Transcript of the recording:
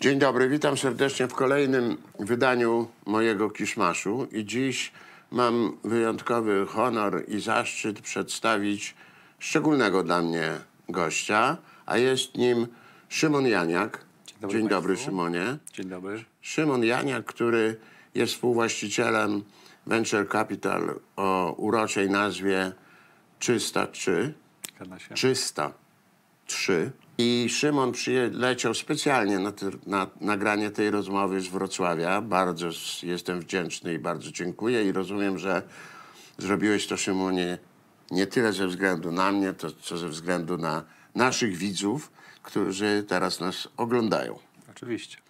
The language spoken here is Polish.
Dzień dobry, witam serdecznie w kolejnym wydaniu mojego Kiszmaszu i dziś mam wyjątkowy honor i zaszczyt przedstawić szczególnego dla mnie gościa, a jest nim Szymon Janiak. Dzień dobry, Dzień dobry Szymonie. Dzień dobry. Szymon Janiak, który jest współwłaścicielem Venture Capital o uroczej nazwie 303. Czysta. Trzy I Szymon przyleciał specjalnie na, te, na nagranie tej rozmowy z Wrocławia. Bardzo jestem wdzięczny i bardzo dziękuję. I rozumiem, że zrobiłeś to, Szymonie, nie tyle ze względu na mnie, to, co ze względu na naszych widzów, którzy teraz nas oglądają. Oczywiście.